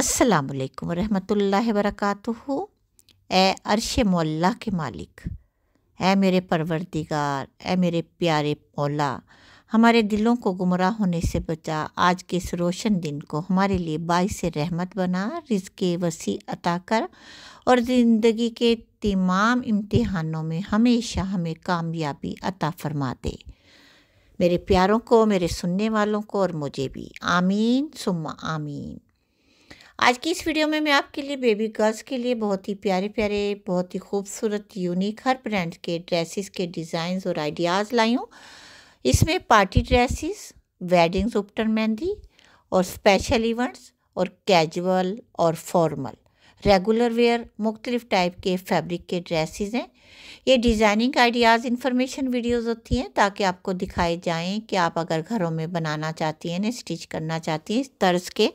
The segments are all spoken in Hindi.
असलकम वरहमल वरक ए अरश मौला के मालिक ए मेरे परवरदिगार ए मेरे प्यारे मौला हमारे दिलों को गुमराह होने से बचा आज के इस रोशन दिन को हमारे लिए बाई से रहमत बना रिज के वसी अता कर और ज़िंदगी के तमाम इम्तहानों में हमेशा हमें कामयाबी अता फरमा दे मेरे प्यारों को मेरे सुनने वालों को और मुझे भी आमीन सुम आमीन आज की इस वीडियो में मैं आपके लिए बेबी गर्ल्स के लिए बहुत ही प्यारे प्यारे बहुत ही खूबसूरत यूनिक हर ब्रांड के ड्रेसेस के डिज़ाइंस और आइडियाज़ लाई हूँ इसमें पार्टी ड्रेसेस वेडिंग्स उपटर मेहंदी और स्पेशल इवेंट्स और कैजुअल और फॉर्मल रेगुलर वेयर मुख्तलिफ़ टाइप के फैब्रिक के ड्रेसिज़ हैं ये डिज़ाइनिंग आइडियाज़ इन्फॉर्मेशन वीडियोज़ होती हैं ताकि आपको दिखाए जाएँ कि आप अगर घरों में बनाना चाहती हैं ना स्टिच करना चाहती हैं इस तर्ज के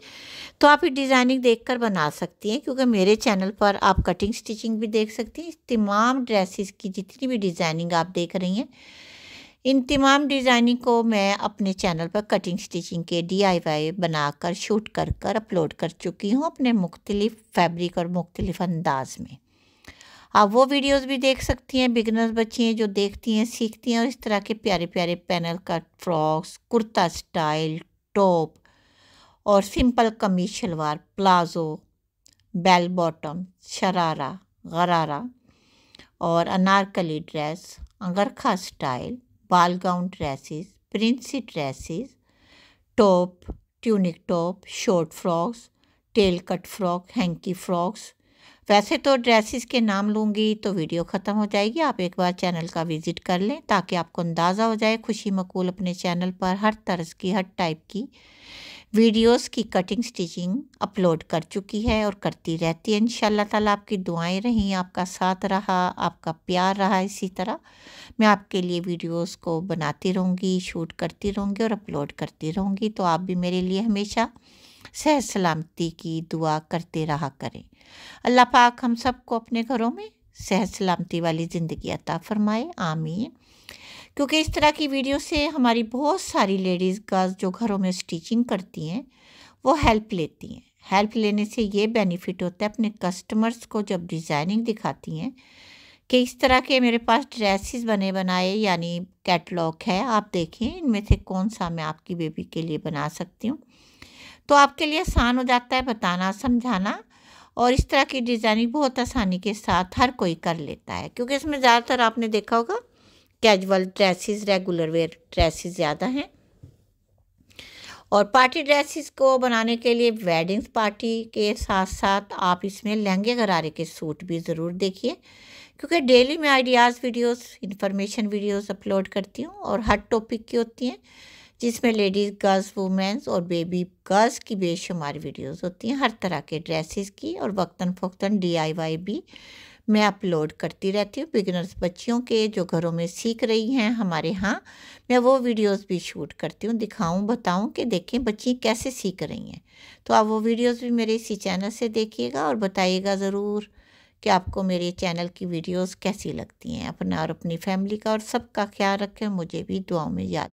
तो आप ये डिज़ाइनिंग देख कर बना सकती हैं क्योंकि मेरे चैनल पर आप कटिंग स्टिचिंग भी देख सकती हैं तमाम ड्रेसिस की जितनी भी डिज़ाइनिंग आप देख रही हैं इन तमाम डिज़ाइनिंग को मैं अपने चैनल पर कटिंग स्टिचिंग के डीआईवाई बनाकर शूट कर कर अपलोड कर चुकी हूँ अपने मुख्तलिफ़ फैब्रिक और मुख्तलिफ़ अंदाज में आप वो वीडियोस भी देख सकती हैं बिगनर्स बच्ची हैं जो देखती हैं सीखती हैं और इस तरह के प्यारे प्यारे panel cut frocks kurta style top और simple kameez salwar palazzo bell bottom sharara gharara और Anarkali dress angrakha style ball gown dresses princess dresses top tunic top short frocks tail cut frock hanky frocks वैसे तो ड्रेसेस के नाम लूँगी तो वीडियो ख़त्म हो जाएगी आप एक बार चैनल का विज़िट कर लें ताकि आपको अंदाज़ा हो जाए खुशी मकूल अपने चैनल पर हर तर्ज की हर टाइप की वीडियोस की कटिंग स्टिचिंग अपलोड कर चुकी है और करती रहती है इन ताला आपकी दुआएं रहीं आपका साथ रहा आपका प्यार रहा इसी तरह मैं आपके लिए वीडियोस को बनाती रहूँगी शूट करती रहूँगी और अपलोड करती रहूँगी तो आप भी मेरे लिए हमेशा सह सलामती की दुआ करते रहा करें अल्लाह पाक हम सबको अपने घरों में सह सलामती वाली ज़िंदगी अता फरमाए आमीन क्योंकि इस तरह की वीडियो से हमारी बहुत सारी लेडीज़ गर्ल्स जो घरों में स्टिचिंग करती हैं वो हेल्प लेती हैं हेल्प लेने से ये बेनिफिट होता है अपने कस्टमर्स को जब डिज़ाइनिंग दिखाती हैं कि इस तरह के मेरे पास ड्रेसेस बने बनाए यानी कैटलॉग है आप देखें इनमें से कौन सा मैं आपकी बेबी के लिए बना सकती हूँ तो आपके लिए आसान हो जाता है बताना समझाना और इस तरह की डिज़ाइनिंग बहुत आसानी के साथ हर कोई कर लेता है क्योंकि इसमें ज़्यादातर आपने देखा होगा casual dresses regular wear dresses ज़्यादा हैं और पार्टी ड्रेसेस को बनाने के लिए वेडिंग्स पार्टी के साथ साथ आप इसमें लहंगे गरारे के सूट भी ज़रूर देखिए क्योंकि डेली मैं ideas videos information videos upload करती हूँ और हर टॉपिक की होती हैं जिसमें लेडीज़ गर्ल्स वुमेंस और बेबी गर्ल्स की बेशुमार वीडियोस होती हैं हर तरह के ड्रेसेस की और वक्ता फ़ोकता डी भी मैं अपलोड करती रहती हूँ बिगिनर्स बच्चियों के जो घरों में सीख रही हैं हमारे यहाँ मैं वो वीडियोस भी शूट करती हूँ दिखाऊँ बताऊँ कि देखें बच्ची कैसे सीख रही हैं तो आप वो वीडियोस भी मेरे इसी चैनल से देखिएगा और बताइएगा ज़रूर कि आपको मेरे चैनल की वीडियोज़ कैसी लगती हैं अपना और अपनी फैमिली का और सबका ख्याल रखें मुझे भी दुआओं में याद